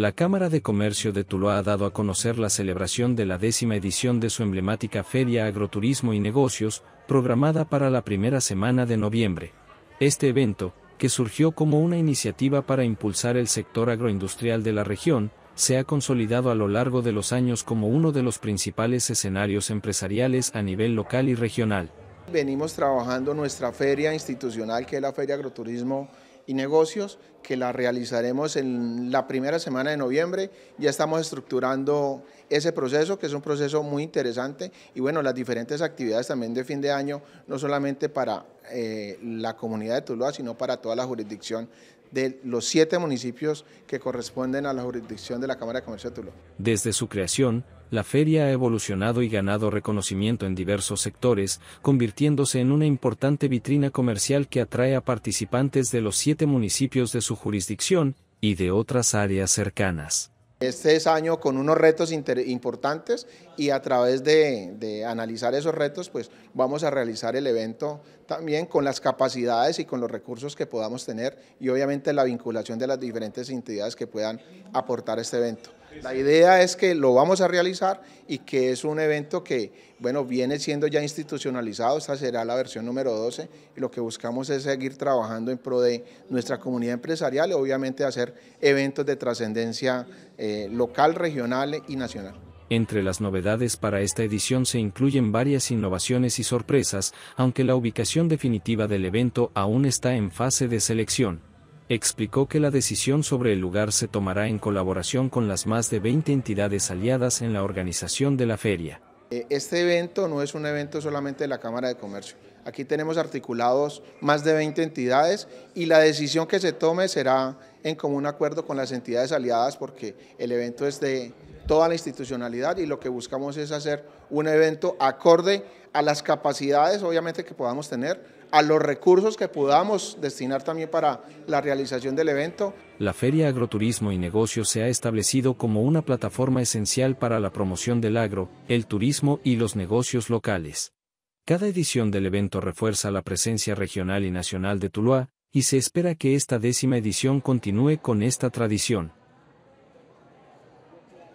la Cámara de Comercio de Tuluá ha dado a conocer la celebración de la décima edición de su emblemática Feria Agroturismo y Negocios, programada para la primera semana de noviembre. Este evento, que surgió como una iniciativa para impulsar el sector agroindustrial de la región, se ha consolidado a lo largo de los años como uno de los principales escenarios empresariales a nivel local y regional. Venimos trabajando nuestra feria institucional, que es la Feria Agroturismo y negocios que la realizaremos en la primera semana de noviembre. Ya estamos estructurando ese proceso, que es un proceso muy interesante. Y bueno, las diferentes actividades también de fin de año, no solamente para eh, la comunidad de Tuluá, sino para toda la jurisdicción de los siete municipios que corresponden a la jurisdicción de la Cámara de Comercio de Tuluá. Desde su creación, la feria ha evolucionado y ganado reconocimiento en diversos sectores, convirtiéndose en una importante vitrina comercial que atrae a participantes de los siete municipios de su jurisdicción y de otras áreas cercanas. Este es año con unos retos importantes y a través de, analizar esos retos, pues vamos a realizar el evento también con las capacidades y con los recursos que podamos tener y obviamente la vinculación de las diferentes entidades que puedan aportar este evento. La idea es que lo vamos a realizar y que es un evento que, bueno, viene siendo ya institucionalizado, esta será la versión número 12, y lo que buscamos es seguir trabajando en pro de nuestra comunidad empresarial y obviamente hacer eventos de trascendencia eh, local, regional y nacional. Entre las novedades para esta edición se incluyen varias innovaciones y sorpresas, aunque la ubicación definitiva del evento aún está en fase de selección explicó que la decisión sobre el lugar se tomará en colaboración con las más de 20 entidades aliadas en la organización de la feria. Eh, este evento no es un evento solamente de la Cámara de Comercio. Aquí tenemos articulados más de 20 entidades y la decisión que se tome será en común acuerdo con las entidades aliadas porque el evento es de, toda la institucionalidad y lo que buscamos es hacer un evento acorde a las capacidades obviamente que podamos tener, a los recursos que podamos destinar también para la realización del evento. La Feria Agroturismo y Negocios se ha establecido como una plataforma esencial para la promoción del agro, el turismo y los negocios locales. Cada edición del evento refuerza la presencia regional y nacional de Tuluá, y se espera que esta décima edición continúe con esta tradición.